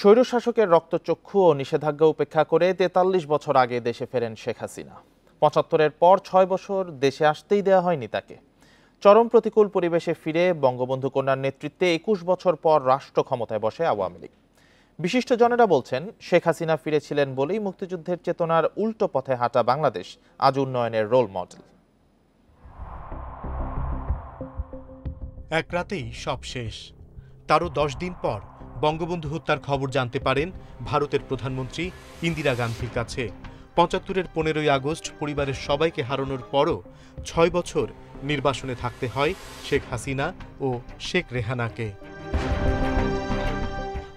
স্বৈরশাসকের রক্তচক্ষু ও নিষেধাজ্ঞা উপেক্ষা করে তেতাল্লিশ বছর আগে দেশে ফেরেন শেখ হাসিনা পঁচাত্তরের পর ছয় বছর দেশে আসতেই দেয়া হয়নি তাকে চরম প্রতিকূল পরিবেশে ফিরে বঙ্গবন্ধু কন্যার নেতৃত্বে একুশ বছর পর রাষ্ট্র ক্ষমতায় বসে আওয়ামী লীগ বিশিষ্টজনেরা বলছেন শেখ হাসিনা ফিরেছিলেন বলেই মুক্তিযুদ্ধের চেতনার উল্টো পথে হাঁটা বাংলাদেশ আজ উন্নয়নের রোল মডেল এক রাতেই সব শেষ তারও দশ দিন পর বঙ্গবন্ধু হত্যার খবর জানতে পারেন ভারতের প্রধানমন্ত্রী ইন্দিরা গান্ধীর কাছে পঁচাত্তরের পনেরোই আগস্ট পরিবারের সবাইকে হারানোর পরও ছয় বছর নির্বাসনে থাকতে হয় শেখ হাসিনা ও শেখ রেহানাকে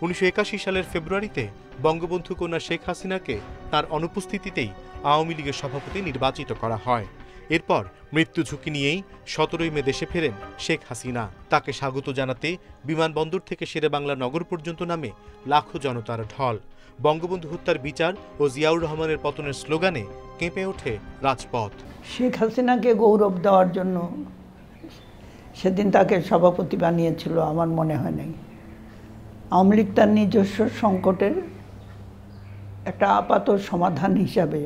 উনিশশো সালের ফেব্রুয়ারিতে বঙ্গবন্ধু কন্যা শেখ হাসিনাকে তার অনুপস্থিতিতেই আওয়ামী লীগের সভাপতি নির্বাচিত করা হয় এরপর মৃত্যু ঝুঁকি নিয়েই সতেরোই মে দেশে ফেরেন শেখ হাসিনা তাকে স্বাগত জানাতে বিমানবন্দর থেকে শেরেবাংলা নগর পর্যন্ত নামে লাখো জনতার ঢল বঙ্গবন্ধু হত্যার বিচার ও জিয়াউর রহমানের পতনের স্লোগানে কেঁপে ওঠে রাজপথ শেখ হাসিনাকে গৌরব দেওয়ার জন্য সেদিন তাকে সভাপতি বানিয়েছিল আমার মনে হয় নাই আওয়ামী লীগ তার নিজস্ব সংকটের একটা আপাত সমাধান হিসাবে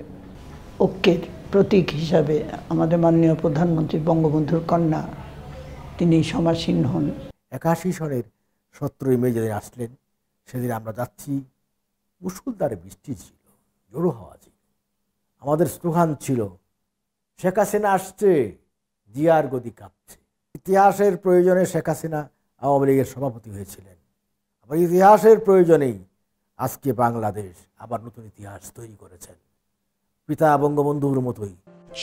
ঐক্যের প্রতীক হিসাবে আমাদের মাননীয় প্রধানমন্ত্রী বঙ্গবন্ধুর কন্যা তিনি সমাসীন হন একাশি সনের সতেরোই মে যেদিন আসলেন সেদিন আমরা যাচ্ছি মুসুলদারে বৃষ্টি ছিল জোরো হওয়া ছিল আমাদের স্লোগান ছিল শেখ হাসিনা আসছে জিয়ার গদি কাঁপছে ইতিহাসের প্রয়োজনে শেখ হাসিনা আওয়ামী লীগের সভাপতি হয়েছিলেন আবার ইতিহাসের প্রয়োজনেই আজকে বাংলাদেশ আবার নতুন ইতিহাস তৈরি করেছেন পিতা বঙ্গবন্ধুর মতোই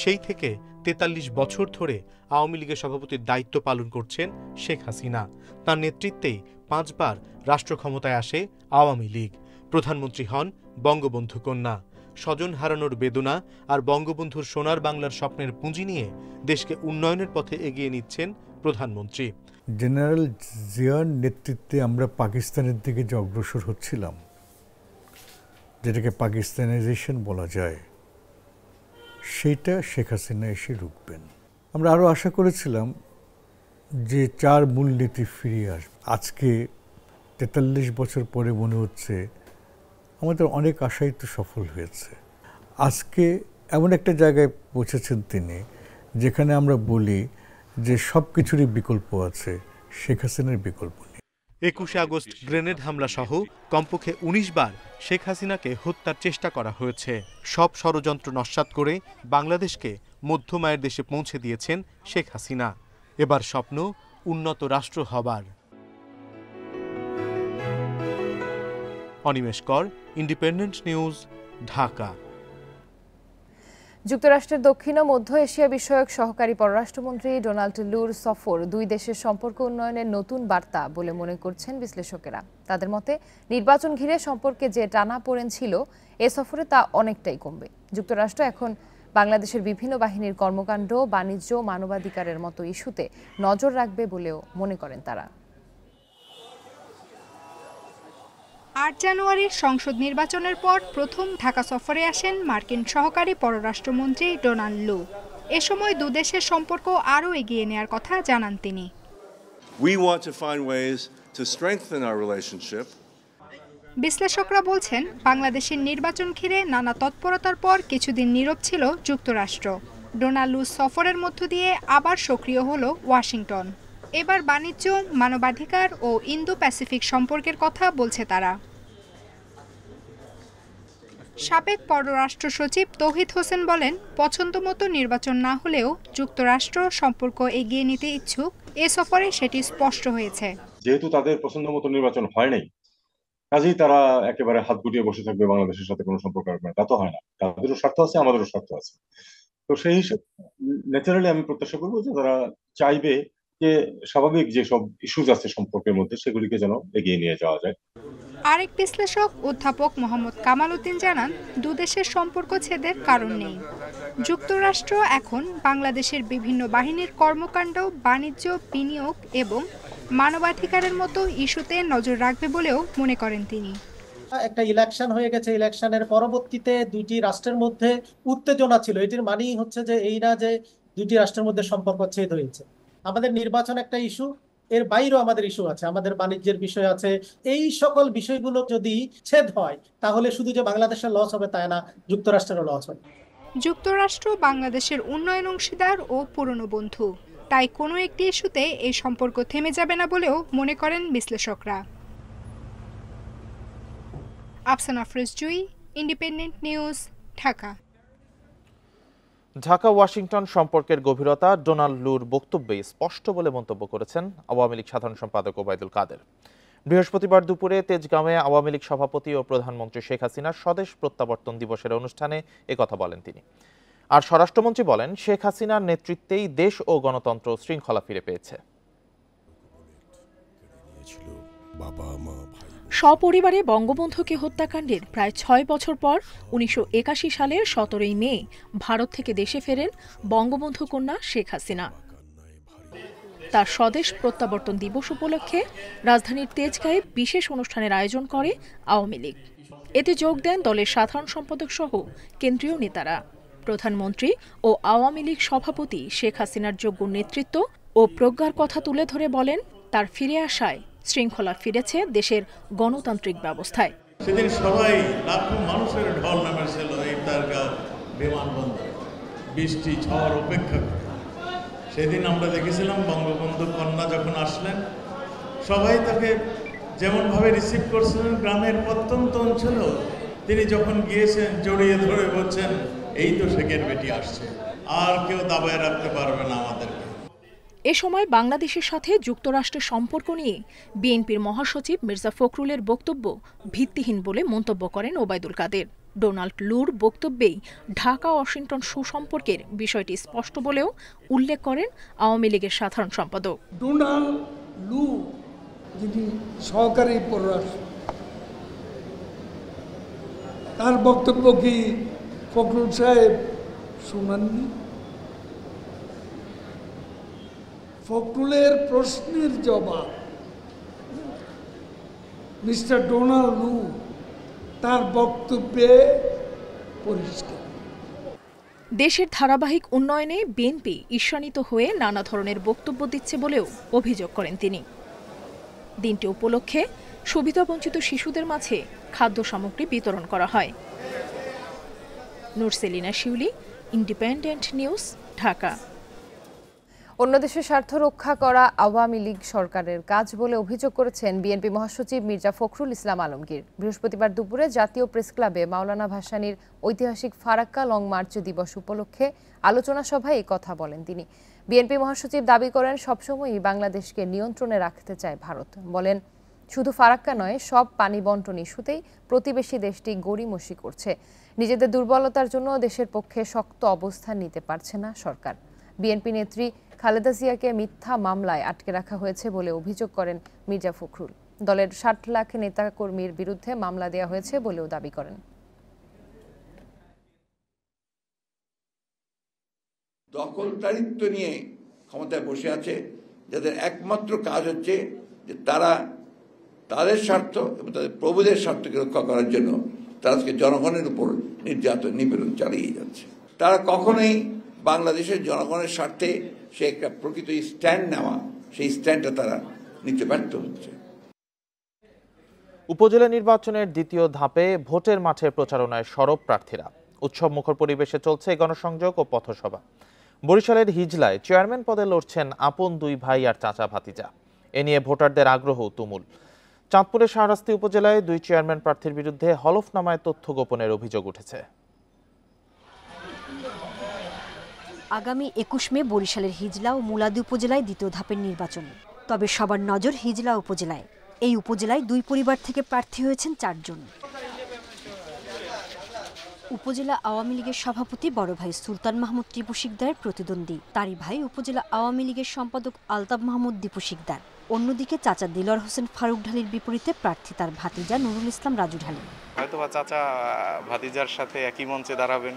সেই থেকে তেতাল্লিশ বছর ধরে আওয়ামী লীগের সভাপতির দায়িত্ব পালন করছেন শেখ হাসিনা তার নেতৃত্বেই পাঁচবার রাষ্ট্র ক্ষমতায় আসে আওয়ামী লীগ প্রধানমন্ত্রী হন বঙ্গবন্ধু কন্যা স্বজন হারানোর বেদনা আর বঙ্গবন্ধুর সোনার বাংলার স্বপ্নের পুঁজি নিয়ে দেশকে উন্নয়নের পথে এগিয়ে নিচ্ছেন প্রধানমন্ত্রী জেনারেল জিয়ার নেতৃত্বে আমরা পাকিস্তানের দিকে যে অগ্রসর হচ্ছিলাম যেটাকে পাকিস্তানাইজেশন বলা যায় সেইটা শেখ হাসিনা এসে রুখবেন আমরা আরও আশা করেছিলাম যে চার মূলনীতি ফিরিয়ে আসবে আজকে তেতাল্লিশ বছর পরে মনে হচ্ছে আমাদের অনেক আশাই তো সফল হয়েছে আজকে এমন একটা জায়গায় পৌঁছেছেন তিনি যেখানে আমরা বলি যে সব কিছুরই বিকল্প আছে শেখ হাসিনার বিকল্প একুশে আগস্ট গ্রেনেড হামলা সহ কমপক্ষে ১৯ বার শেখ হাসিনাকে হত্যার চেষ্টা করা হয়েছে সব ষড়যন্ত্র নস্বাত করে বাংলাদেশকে মধ্যমায়ের দেশে পৌঁছে দিয়েছেন শেখ হাসিনা এবার স্বপ্ন উন্নত রাষ্ট্র হবার অনিমেষ কর ইন্ডিপেন্ডেন্ট নিউজ ঢাকা যুক্তরাষ্ট্রের দক্ষিণ ও মধ্য এশিয়া বিষয়ক সহকারী পররাষ্ট্রমন্ত্রী ডোনাল্ড লুর সফর দুই দেশের সম্পর্ক উন্নয়নের নতুন বার্তা বলে মনে করছেন বিশ্লেষকেরা তাদের মতে নির্বাচন ঘিরে সম্পর্কে যে টানা পড়েন ছিল এ সফরে তা অনেকটাই কমবে যুক্তরাষ্ট্র এখন বাংলাদেশের বিভিন্ন বাহিনীর কর্মকাণ্ড বাণিজ্য মানবাধিকারের মতো ইস্যুতে নজর রাখবে বলেও মনে করেন তারা আট জানুয়ারির সংসদ নির্বাচনের পর প্রথম ঢাকা সফরে আসেন মার্কিন সহকারী পররাষ্ট্রমন্ত্রী ডোনাল্ড লু এ সময় দুদেশের সম্পর্ক আরও এগিয়ে নেয়ার কথা জানান তিনি বিশ্লেষকরা বলছেন বাংলাদেশের নির্বাচন ঘিরে নানা তৎপরতার পর কিছুদিন নীরব ছিল যুক্তরাষ্ট্র ডোনাল্ড লু সফরের মধ্য দিয়ে আবার সক্রিয় হল ওয়াশিংটন এবার বাণিজ্য মানবাধিকার ও ইন্দো প্যাসিফিক সম্পর্কের কথা বলছে তারা সাবেক পররাষ্ট্র সচিব তৌহিদ হোসেন বলেন পছন্দমতো নির্বাচন না হলেও যুক্তরাষ্ট্র সম্পর্ক এগিয়ে নিতে ইচ্ছুক এ সফরে সেটি স্পষ্ট হয়েছে যেহেতু তাদের পছন্দমতো নির্বাচন হয় নাই কাজেই তারা একেবারে হাত গুটিয়ে বসে থাকবে বাংলাদেশের সাথে কোনো সম্পর্ক রাখবে তা তো হয় না তাদেরও স্বার্থ আছে আমাদেরও স্বার্থ আছে তো সেই হিসেবে ন্যাচারালি আমি প্রত্যাশা করবো যে তারা চাইবে যে স্বাভাবিক যেসব ইস্যুজ আছে সম্পর্কের মধ্যে সেগুলিকে যেন এগিয়ে নিয়ে যাওয়া যায় আরেক বিশ্লেষক অধ্যাপক মোহাম্মদ কামাল উদ্দিন জানান দুদেশের সম্পর্ক ছেদের কারণ নেই যুক্তরাষ্ট্র এখন বাংলাদেশের বিভিন্ন বাহিনীর কর্মকাণ্ড বাণিজ্য বিনিয়োগ এবং মানবাধিকারের মতো ইস্যুতে নজর রাখবে বলেও মনে করেন তিনি একটা ইলেকশন হয়ে গেছে ইলেকশনের পরবর্তীতে দুইটি রাষ্ট্রের মধ্যে উত্তেজনা ছিল এটির মানেই হচ্ছে যে এই না যে দুইটি রাষ্ট্রের মধ্যে সম্পর্ক ছেদ হয়েছে আমাদের নির্বাচন একটা ইস্যু এর বাইরেও আমাদের ইস্যু আছে আমাদের বাণিজ্যের বিষয় আছে এই সকল বিষয়গুলো যদি ছেদ হয় তাহলে শুধু যে বাংলাদেশের লস হবে তাই না যুক্তরাষ্ট্রেরও লস হবে যুক্তরাষ্ট্র বাংলাদেশের উন্নয়ন অংশীদার ও পুরনো বন্ধু তাই কোনো একটি ইস্যুতে এই সম্পর্ক থেমে যাবে না বলেও মনে করেন বিশ্লেষকরা আফসানা ফ্রিজ Jui independent news Dhaka Dhaka Washington সম্পর্কের গভীরতা ডোনাল্ড লুর বক্তব্যে স্পষ্ট বলে মন্তব্য করেছেন আওয়ামী লীগ সাধারণ সম্পাদক ওবায়দুল কাদের বৃহস্পতিবার দুপুরে তেজগাঁওয়ে আওয়ামী লীগ সভাপতি ও প্রধানমন্ত্রী শেখ হাসিনার স্বদেশ প্রত্যাবর্তন দিবসের অনুষ্ঠানে কথা বলেন তিনি আর স্বরাষ্ট্রমন্ত্রী বলেন শেখ হাসিনার নেতৃত্বেই দেশ ও গণতন্ত্র শৃঙ্খলা ফিরে পেয়েছে বাবা সপরিবারে বঙ্গবন্ধুকে হত্যাকাণ্ডের প্রায় ছয় বছর পর উনিশশো সালের সতেরোই মে ভারত থেকে দেশে ফেরেন বঙ্গবন্ধু কন্যা শেখ হাসিনা তার স্বদেশ প্রত্যাবর্তন দিবস উপলক্ষে রাজধানীর তেজগাঁয়ে বিশেষ অনুষ্ঠানের আয়োজন করে আওয়ামী লীগ এতে যোগ দেন দলের সাধারণ সম্পাদক সহ কেন্দ্রীয় নেতারা প্রধানমন্ত্রী ও আওয়ামী লীগ সভাপতি শেখ হাসিনার যোগ্য নেতৃত্ব ও প্রজ্ঞার কথা তুলে ধরে বলেন তার ফিরে আসায় শৃঙ্খলা ফিরেছে দেশের গণতান্ত্রিক ব্যবস্থায় সেদিন সবাই লাখো মানুষের ঢল নেমেছিল এই তারগাঁও বিমানবন্দর বৃষ্টি ঝড় অপেক্ষা সেদিন আমরা দেখেছিলাম বঙ্গবন্ধু কন্যা যখন আসলেন সবাই তাকে যেমনভাবে রিসিভ করছিলেন গ্রামের প্রত্যন্ত অঞ্চলেও তিনি যখন গিয়েছেন জড়িয়ে ধরে বলছেন এই তো শেখের বেটি আসছে আর কেউ দাবায় রাখতে পারবে না আমাদেরকে এ সময় বাংলাদেশের সাথে যুক্তরাষ্ট্রের সম্পর্ক নিয়ে বিএনপির মহাসচিব মির্জা ফখরুলের বক্তব্য ভিত্তিহীন বলে মন্তব্য করেন ওবায়দুল কাদের ডোনাল্ড লুর বক্তব্যেই ঢাকা ওয়াশিংটন সুসম্পর্কের বিষয়টি স্পষ্ট বলেও উল্লেখ করেন আওয়ামী লীগের সাধারণ সম্পাদক ডোনাল্ড লু যিনি সহকারী পররাষ্ট্র তার বক্তব্য কি ফখরুল সাহেব শুনাননি ফকরুলের প্রশ্নের জবাব মিস্টার ডোনাল্ড লু তার বক্তব্যে পরিষ্কার দেশের ধারাবাহিক উন্নয়নে বিএনপি ঈর্ষানিত হয়ে নানা ধরনের বক্তব্য দিচ্ছে বলেও অভিযোগ করেন তিনি দিনটি উপলক্ষে সুবিধাবঞ্চিত শিশুদের মাঝে খাদ্য সামগ্রী বিতরণ করা হয় নুরসেলিনা শিউলি ইন্ডিপেন্ডেন্ট নিউজ ঢাকা অন্য দেশের স্বার্থ রক্ষা করা আওয়ামী লীগ সরকারের কাজ বলে অভিযোগ করেছেন বিএনপি মহাসচিব মির্জা ফখরুল ইসলাম আলমগীর বৃহস্পতিবার দুপুরে জাতীয় প্রেস ক্লাবে মাওলানা ভাসানির ঐতিহাসিক ফারাক্কা লং মার্চ দিবস উপলক্ষে আলোচনা সভায় এই কথা বলেন তিনি বিএনপি মহাসচিব দাবি করেন সবসময়ই বাংলাদেশকে নিয়ন্ত্রণে রাখতে চায় ভারত বলেন শুধু ফারাক্কা নয় সব পানি বন্টন ইস্যুতেই প্রতিবেশী দেশটি গড়িমসি করছে নিজেদের দুর্বলতার জন্য দেশের পক্ষে শক্ত অবস্থান নিতে পারছে না সরকার বিএনপি নেত্রী খালেদা জিয়াকে মিথ্যা মামলায় আটকে রাখা হয়েছে বলে অভিযোগ করেন মির্জা ফখরুল দলের ষাট লাখ নেতাকর্মীর বিরুদ্ধে মামলা দেওয়া হয়েছে বলেও দাবি করেন দখলদারিত্ব নিয়ে ক্ষমতায় বসে আছে যাদের একমাত্র কাজ হচ্ছে যে তারা তাদের স্বার্থ এবং তাদের প্রভুদের স্বার্থকে রক্ষা করার জন্য তারা আজকে জনগণের উপর নির্যাতন নিপীড়ন চালিয়ে যাচ্ছে তারা কখনোই বাংলাদেশের জনগণের স্বার্থে সে একটা প্রকৃত স্ট্যান্ড নেওয়া সেই স্ট্যান্ডটা তারা নিতে ব্যর্থ হচ্ছে উপজেলা নির্বাচনের দ্বিতীয় ধাপে ভোটের মাঠে প্রচারণায় সরব প্রার্থীরা উৎসব মুখর পরিবেশে চলছে গণসংযোগ ও পথসভা বরিশালের হিজলায় চেয়ারম্যান পদে লড়ছেন আপন দুই ভাই আর চাচা ভাতিজা এ নিয়ে ভোটারদের আগ্রহ তুমুল চাঁদপুরের শাহরাস্তি উপজেলায় দুই চেয়ারম্যান প্রার্থীর বিরুদ্ধে হলফনামায় তথ্য গোপনের অভিযোগ উঠেছে আগামী একুশ মে বরিশালের হিজলা ও মুলাদি উপজেলায় দ্বিতীয় ধাপের নির্বাচন তবে সবার নজর হিজলা উপজেলায় এই উপজেলায় দুই পরিবার থেকে প্রার্থী হয়েছেন চারজন উপজেলা আওয়ামী লীগের সভাপতি বড় ভাই সুলতান মাহমুদ টিপু শিকদারের প্রতিদ্বন্দ্বী তারই ভাই উপজেলা আওয়ামী লীগের সম্পাদক আলতাব মাহমুদ দীপু শিকদার অন্যদিকে চাচা দিলর হোসেন ফারুক ঢালির বিপরীতে প্রার্থী তার ভাতিজা নুরুল ইসলাম রাজু ঢালি হয়তো চাচা ভাতিজার সাথে একই মঞ্চে দাঁড়াবেন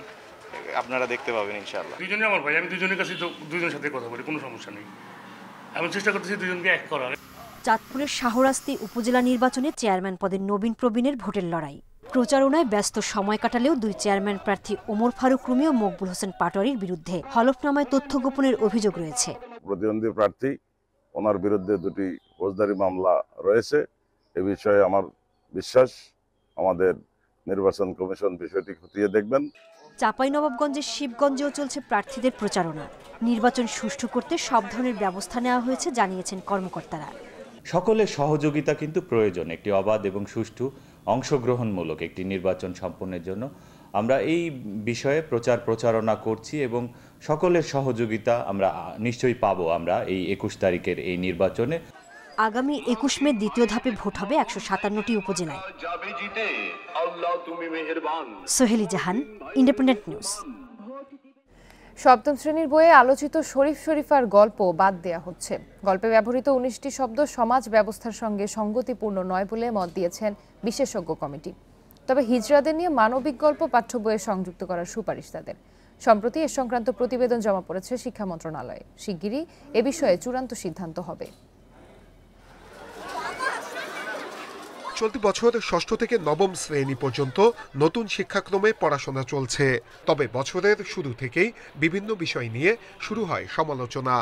আপনারা দেখতে পাবেন ইনশাআল্লাহ দুজনে আমার ভাই আমি দুজনের কাছে দুজনের সাথে কথা বলি কোনো সমস্যা নেই আমি চেষ্টা করতেছি দুজনকে এক করার চাঁদপুরের শাহরাস্তি উপজেলা নির্বাচনে চেয়ারম্যান পদে নবীন প্রবীণের ভোটের লড়াই প্রচারণায় ব্যস্ত সময় কাটালেও দুই চেয়ারম্যান প্রার্থী ওমর ফারুক রুমি ও মকবুল হোসেন পাটোয়ারির বিরুদ্ধে হলফনামায় তথ্য গোপনের অভিযোগ রয়েছে প্রতিদ্বন্দ্বী প্রার্থী ওনার বিরুদ্ধে দুটি ফৌজদারি মামলা রয়েছে এ বিষয়ে আমার বিশ্বাস আমাদের নির্বাচন কমিশন বিষয়টি খতিয়ে দেখবেন নবাবগঞ্জের শিবগঞ্জেও চলছে প্রার্থীদের প্রচারণা নির্বাচন সুষ্ঠু করতে সব ধরনের ব্যবস্থা নেওয়া হয়েছে জানিয়েছেন কর্মকর্তারা সকলের সহযোগিতা কিন্তু প্রয়োজন একটি অবাধ এবং সুষ্ঠু অংশগ্রহণমূলক একটি নির্বাচন সম্পন্নের জন্য আমরা এই বিষয়ে প্রচার প্রচারণা করছি এবং সকলের সহযোগিতা আমরা নিশ্চয়ই পাবো আমরা এই একুশ তারিখের এই নির্বাচনে আগামী একুশ মে দ্বিতীয় ধাপে ভোট হবে একশো সাতান্নটি উপজেলায় সোহেলি জাহান ইন্ডিপেন্ডেন্ট নিউজ সপ্তম শ্রেণীর বইয়ে আলোচিত শরীফ শরীফার গল্প বাদ দেয়া হচ্ছে গল্পে ব্যবহৃত উনিশটি শব্দ সমাজ ব্যবস্থার সঙ্গে সঙ্গতিপূর্ণ নয় বলে মত দিয়েছেন বিশেষজ্ঞ কমিটি তবে হিজড়াদের নিয়ে মানবিক গল্প পাঠ্য বইয়ে সংযুক্ত করার সুপারিশ তাদের সম্প্রতি এ সংক্রান্ত প্রতিবেদন জমা পড়েছে শিক্ষা মন্ত্রণালয়ে শিগগিরই এ বিষয়ে চূড়ান্ত সিদ্ধান্ত হবে চলতি বছর ষষ্ঠ থেকে নবম শ্রেণী পর্যন্ত নতুন শিক্ষাক্রমে পড়াশোনা চলছে তবে বছরের শুরু থেকেই বিভিন্ন বিষয় নিয়ে শুরু হয় সমালোচনা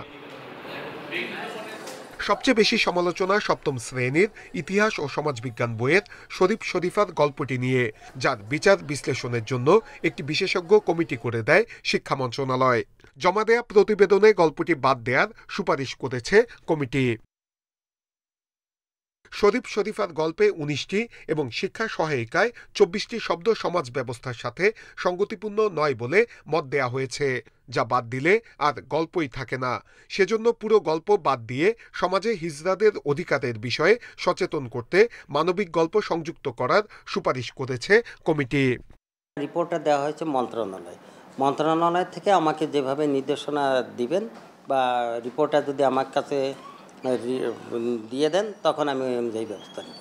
সবচেয়ে বেশি সমালোচনা সপ্তম শ্রেণীর ইতিহাস ও সমাজবিজ্ঞান বইয়ের শরীফ শরীফার গল্পটি নিয়ে যার বিচার বিশ্লেষণের জন্য একটি বিশেষজ্ঞ কমিটি করে দেয় শিক্ষা মন্ত্রণালয় জমা দেয়া প্রতিবেদনে গল্পটি বাদ দেওয়ার সুপারিশ করেছে কমিটি শরীফ শরীফার গল্পে উনিশটি এবং শিক্ষা সহায়িকায় চব্বিশটি শব্দ সমাজ ব্যবস্থার সাথে সংগতিপূর্ণ নয় বলে মত দেয়া হয়েছে যা বাদ দিলে আর গল্পই থাকে না সেজন্য পুরো গল্প বাদ দিয়ে সমাজে হিজরাদের অধিকারের বিষয়ে সচেতন করতে মানবিক গল্প সংযুক্ত করার সুপারিশ করেছে কমিটি রিপোর্টটা দেওয়া হয়েছে মন্ত্রণালয় মন্ত্রণালয় থেকে আমাকে যেভাবে নির্দেশনা দিবেন বা রিপোর্টটা যদি আমার কাছে দিয়ে দেন তখন আমি অনুযায়ী ব্যবস্থা নিই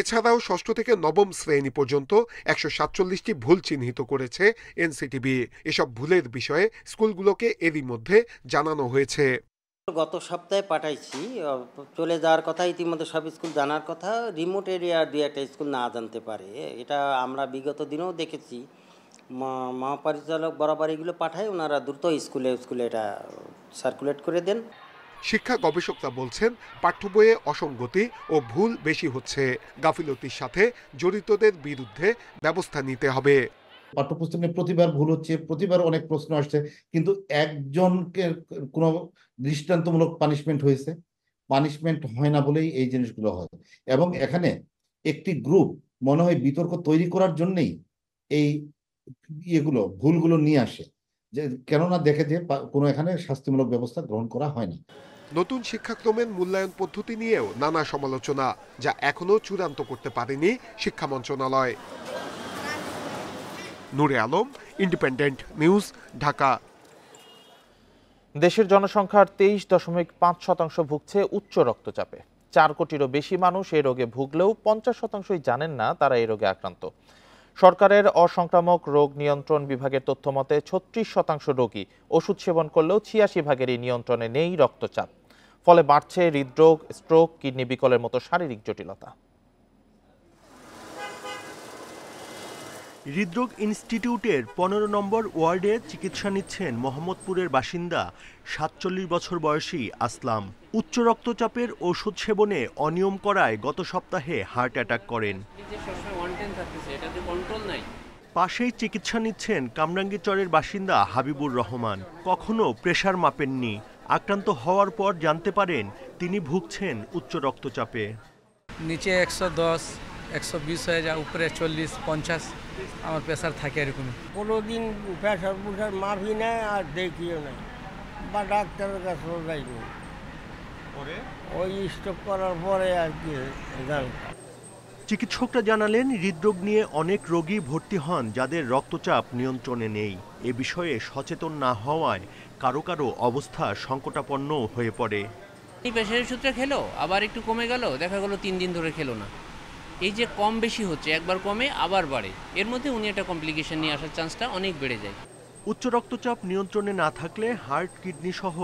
এছাড়াও ষষ্ঠ থেকে নবম শ্রেণী পর্যন্ত একশো সাতচল্লিশটি ভুল চিহ্নিত করেছে এনসিটিবি এসব ভুলের বিষয়ে স্কুলগুলোকে এরই মধ্যে জানানো হয়েছে গত সপ্তাহে পাঠাইছি চলে যাওয়ার কথা ইতিমধ্যে সব স্কুল জানার কথা রিমোট এরিয়ার দু একটা স্কুল না জানতে পারে এটা আমরা বিগত দিনেও দেখেছি মহাপরিচালক বরাবর এগুলো পাঠায় ওনারা দ্রুত স্কুলে স্কুলে এটা সার্কুলেট করে দেন শিক্ষা গবেষকরা বলছেন পাঠ্য বইয়ে অসঙ্গতি ও ভুল বেশি হচ্ছে গাফিলতির সাথে জড়িতদের বিরুদ্ধে ব্যবস্থা নিতে হবে পাঠ্যপুস্তকে প্রতিবার ভুল হচ্ছে প্রতিবার অনেক প্রশ্ন আসছে কিন্তু একজনকে কোনো দৃষ্টান্তমূলক পানিশমেন্ট হয়েছে পানিশমেন্ট হয় না বলেই এই জিনিসগুলো হয় এবং এখানে একটি গ্রুপ মনে হয় বিতর্ক তৈরি করার জন্যেই এই ইয়েগুলো ভুলগুলো নিয়ে আসে যে কেননা দেখে যে কোনো এখানে শাস্তিমূলক ব্যবস্থা গ্রহণ করা হয়নি নতুন শিক্ষাক্রমের মূল্যায়ন পদ্ধতি নিয়েও নানা সমালোচনা যা এখনও চূড়ান্ত করতে পারেনি শিক্ষা মন্ত্রণালয় নুরে আলম ইন্ডিপেন্ডেন্ট নিউজ ঢাকা দেশের জনসংখ্যার তেইশ দশমিক পাঁচ শতাংশ ভুগছে উচ্চ রক্তচাপে চার কোটিরও বেশি মানুষ এই রোগে ভুগলেও পঞ্চাশ শতাংশই জানেন না তারা এই রোগে আক্রান্ত সরকারের অসংক্রামক রোগ নিয়ন্ত্রণ বিভাগের তথ্য মতে ছত্রিশ শতাংশ রোগী ওষুধ সেবন করলেও ছিয়াশি ভাগেরই নিয়ন্ত্রণে নেই রক্তচাপ ফলে বাড়ছে হৃদরোগ স্ট্রোক কিডনি বিকলের মতো শারীরিক জটিলতা হৃদরোগ ইনস্টিটিউটের পনেরো নম্বর ওয়ার্ডে চিকিৎসা নিচ্ছেন মোহাম্মদপুরের বাসিন্দা সাতচল্লিশ বছর বয়সী আসলাম উচ্চ রক্তচাপের ওষুধ সেবনে অনিয়ম করায় গত সপ্তাহে হার্ট অ্যাটাক করেন পাশেই চিকিৎসা নিচ্ছেন কামরাঙ্গীচরের বাসিন্দা হাবিবুর রহমান কখনো প্রেশার মাপেননি আক্রান্ত হওয়ার পর জানতে পারেন তিনি ভুগছেন উচ্চ রক্তচাপে নিচে একশো দশ একশো বিশ হয়ে যায় উপরে চল্লিশ পঞ্চাশ আমার প্রেশার থাকে এরকম কোনো দিন প্রেশার পুশার মারি নেয় আর দেখিও নেয় বা ডাক্তারের কাছে যাইনি ওই স্টপ করার পরে আর কি চিকিৎসকরা জানালেন হৃদরোগ নিয়ে অনেক রোগী ভর্তি হন যাদের রক্তচাপ নিয়ন্ত্রণে নেই এ বিষয়ে সচেতন না হওয়ায় কারো কারো অবস্থা সংকটাপন্ন হয়ে পড়ে এই প্রেশারের সূত্রে খেলো আবার একটু কমে গেল দেখা গেলো তিন দিন ধরে খেলো না এই যে কম বেশি হচ্ছে একবার কমে আবার বাড়ে এর মধ্যে উনি একটা কমপ্লিকেশন নিয়ে আসার চান্সটা অনেক বেড়ে যায় উচ্চ রক্তচাপ নিয়ন্ত্রণে না থাকলে হার্ট কিডনি সহ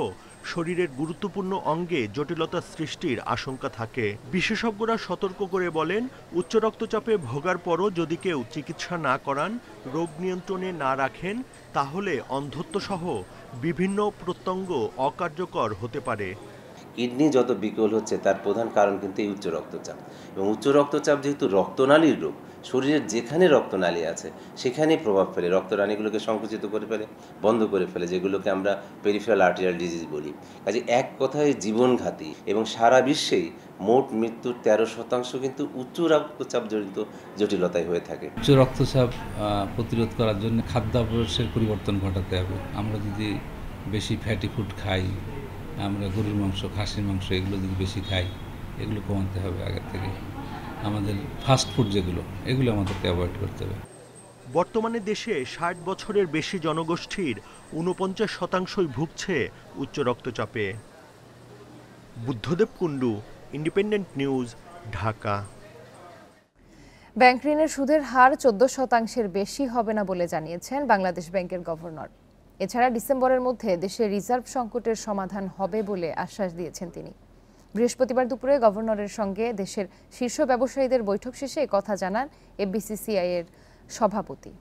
শরীরের গুরুত্বপূর্ণ অঙ্গে জটিলতা সৃষ্টির আশঙ্কা থাকে বিশেষজ্ঞরা সতর্ক করে বলেন উচ্চ রক্তচাপে ভোগার পরও যদি কেউ চিকিৎসা না করান রোগ নিয়ন্ত্রণে না রাখেন তাহলে অন্ধত্ব সহ বিভিন্ন প্রত্যঙ্গ অকার্যকর হতে পারে কিডনি যত বিকল হচ্ছে তার প্রধান কারণ কিন্তু এই উচ্চ রক্তচাপ এবং উচ্চ রক্তচাপ যেহেতু রক্তনালীর রোগ শরীরের যেখানে রক্তনালী আছে সেখানেই প্রভাব ফেলে রক্তনালীগুলোকে সংকুচিত করে ফেলে বন্ধ করে ফেলে যেগুলোকে আমরা পেরিফেরাল আর্টিরিয়াল ডিজিজ বলি কাজে এক কথায় জীবনঘাতী এবং সারা বিশ্বেই মোট মৃত্যুর তেরো শতাংশ কিন্তু উচ্চ রক্তচাপ জড়িত জটিলতায় হয়ে থাকে উচ্চ রক্তচাপ প্রতিরোধ করার জন্য খাদ্যাভ্যাসের পরিবর্তন ঘটাতে হবে আমরা যদি বেশি ফ্যাটি ফুড খাই আমরা গরুর মাংস খাসির মাংস এগুলো যদি বেশি খাই এগুলো কমাতে হবে আগের থেকে আমাদের ফাস্ট ফুড যেগুলো এগুলো আমাদেরকে অ্যাভয়েড করতে হবে বর্তমানে দেশে ষাট বছরের বেশি জনগোষ্ঠীর উনপঞ্চাশ শতাংশই ভুগছে উচ্চ রক্তচাপে Buddhadeb Kundu independent news Dhaka bank ঋণের সুদের হার চোদ্দ শতাংশের বেশি হবে না বলে জানিয়েছেন বাংলাদেশ ব্যাংকের গভর্নর এছাড়া ডিসেম্বরের মধ্যে দেশে রিজার্ভ সংকটের সমাধান হবে বলে আশ্বাস দিয়েছেন তিনি বৃহস্পতিবার দুপুরে গভর্নরের সঙ্গে দেশের শীর্ষ ব্যবসায়ীদের বৈঠক শেষে কথা জানান এফবিসিসিআই এর সভাপতি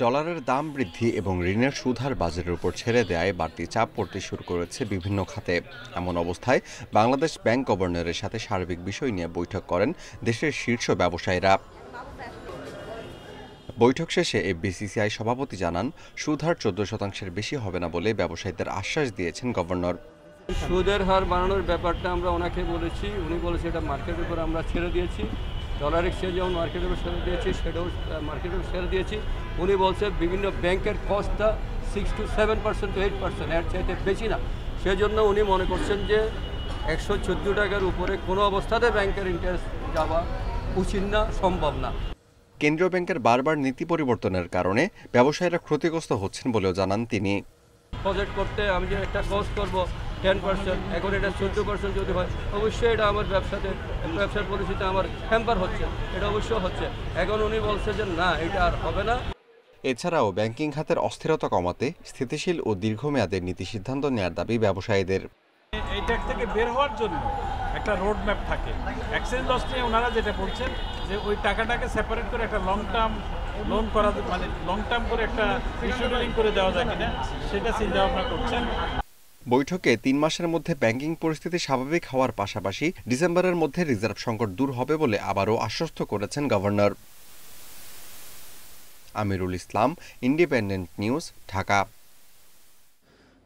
ডলারের দাম বৃদ্ধি এবং ঋণের সুধার বাজারের উপর ছেড়ে দেয় বাড়তি চাপ পড়তে শুরু করেছে বিভিন্ন খাতে এমন অবস্থায় বাংলাদেশ ব্যাংক গভর্নরের সাথে সার্বিক বিষয় নিয়ে বৈঠক করেন দেশের শীর্ষ ব্যবসায়ীরা বৈঠক শেষে এফবিসিসিআই সভাপতি জানান সুদহার চোদ্দ শতাংশের বেশি হবে না বলে ব্যবসায়ীদের আশ্বাস দিয়েছেন গভর্নর সুদের হার বাড়ানোর ব্যাপারটা আমরা ওনাকে বলেছি উনি বলেছে এটা মার্কেটের উপর আমরা ছেড়ে দিয়েছি ডলার এক্সচেঞ্জ যেমন মার্কেটের উপর ছেড়ে দিয়েছি সেটাও মার্কেটের উপর ছেড়ে দিয়েছি উনি বলছে বিভিন্ন ব্যাংকের কস্টটা six to seven percent to eight percent এর চাইতে বেশি না সেজন্য উনি মনে করছেন যে একশো টাকার উপরে কোনো অবস্থাতে ব্যাংকের ইন্টারেস্ট যাওয়া উচিত না সম্ভব না কেন্দ্রীয় ব্যাংকের বারবার নীতি পরিবর্তনের কারণে ব্যবসায়ীরা ক্ষতিগ্রস্ত হচ্ছেন বলেও জানান তিনি প্রজেক্ট করতে আমি যে একটা কস্ট করব টেন পার্সেন্ট এখন এটা চোদ্দ পার্সেন্ট যদি হয় অবশ্যই এটা আমার ব্যবসাতে ব্যবসার পরিস্থিতি আমার হ্যাম্পার হচ্ছে এটা অবশ্যই হচ্ছে এখন উনি বলছে যে না এটা আর হবে না এছাড়াও ব্যাংকিং খাতের অস্থিরতা কমাতে স্থিতিশীল ও দীর্ঘমেয়াদের নীতি সিদ্ধান্ত নেওয়ার দাবি ব্যবসায়ীদের এই ট্যাগ থেকে বের হওয়ার জন্য একটা রোড ম্যাপ থাকে অ্যাক্সিডেন্ট লস নিয়ে ওনারা যেটা বলছেন যে ওই টাকাটাকে সেপারেট করে একটা লং টার্ম লোন করা মানে লং টার্ম করে একটা রিশিডিউলিং করে দেওয়া যায় কিনা সেটা চিন্তা ভাবনা করছেন বৈঠকে তিন মাসের মধ্যে ব্যাংকিং পরিস্থিতি স্বাভাবিক হওয়ার পাশাপাশি ডিসেম্বরের মধ্যে রিজার্ভ সংকট দূর হবে বলে আবারও আশ্বস্ত করেছেন governor Amirul Islam independent news Dhaka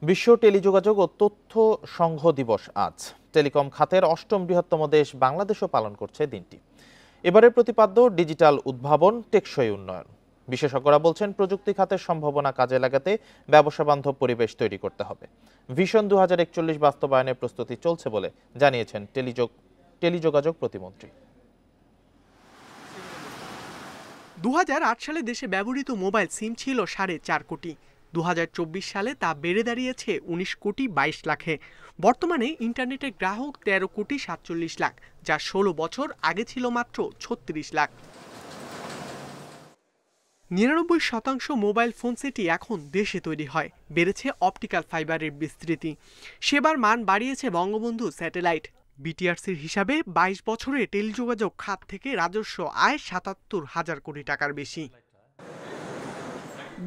বিশ্ব টেলিযোগাযোগ ও তথ্য সংঘ দিবস আজ টেলিকম খাতের অষ্টম বৃহত্তম দেশ বাংলাদেশও পালন করছে দিনটি এবারের প্রতিপাদ্য ডিজিটাল উদ্ভাবন টেকসই উন্নয়ন বিশেষজ্ঞরা বলছেন প্রযুক্তি খাতের সম্ভাবনা কাজে লাগাতে ব্যবসা বান্ধব পরিবেশ তৈরি করতে হবে ভিশন দু বাস্তবায়নের প্রস্তুতি চলছে বলে জানিয়েছেন টেলিযোগ টেলিযোগাযোগ প্রতিমন্ত্রী দু সালে দেশে ব্যবহৃত মোবাইল সিম ছিল সাড়ে চার কোটি দু সালে তা বেড়ে দাঁড়িয়েছে উনিশ কোটি বাইশ লাখে বর্তমানে ইন্টারনেটের গ্রাহক তেরো কোটি সাতচল্লিশ লাখ যা ষোলো বছর আগে ছিল মাত্র ছত্রিশ লাখ নিরানব্বই শতাংশ মোবাইল ফোন সেটই এখন দেশে তৈরি হয় বেড়েছে অপটিক্যাল ফাইবারের বিস্তৃতি সেবার মান বাড়িয়েছে বঙ্গবন্ধু স্যাটেলাইট বিটিআরসির হিসাবে ২২ বছরে টেলিযোগাযোগ খাত থেকে রাজস্ব আয় সাতাত্তর হাজার কোটি টাকার বেশি